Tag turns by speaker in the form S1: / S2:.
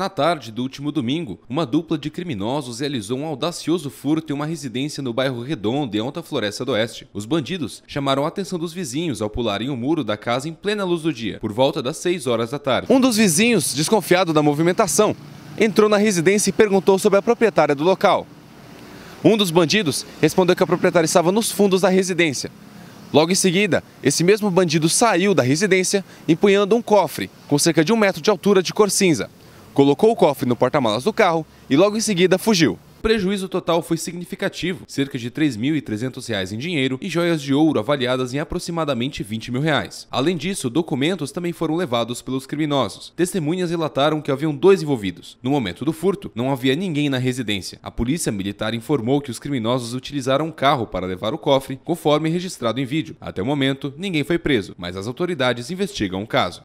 S1: Na tarde do último domingo, uma dupla de criminosos realizou um audacioso furto em uma residência no bairro Redondo, em Alta Floresta do Oeste. Os bandidos chamaram a atenção dos vizinhos ao pularem o muro da casa em plena luz do dia, por volta das 6 horas da tarde. Um dos vizinhos, desconfiado da movimentação, entrou na residência e perguntou sobre a proprietária do local. Um dos bandidos respondeu que a proprietária estava nos fundos da residência. Logo em seguida, esse mesmo bandido saiu da residência empunhando um cofre com cerca de um metro de altura de cor cinza colocou o cofre no porta-malas do carro e logo em seguida fugiu. O prejuízo total foi significativo, cerca de R$ 3.300 em dinheiro e joias de ouro avaliadas em aproximadamente R$ 20 mil. Reais. Além disso, documentos também foram levados pelos criminosos. Testemunhas relataram que haviam dois envolvidos. No momento do furto, não havia ninguém na residência. A polícia militar informou que os criminosos utilizaram um carro para levar o cofre, conforme registrado em vídeo. Até o momento, ninguém foi preso, mas as autoridades investigam o caso.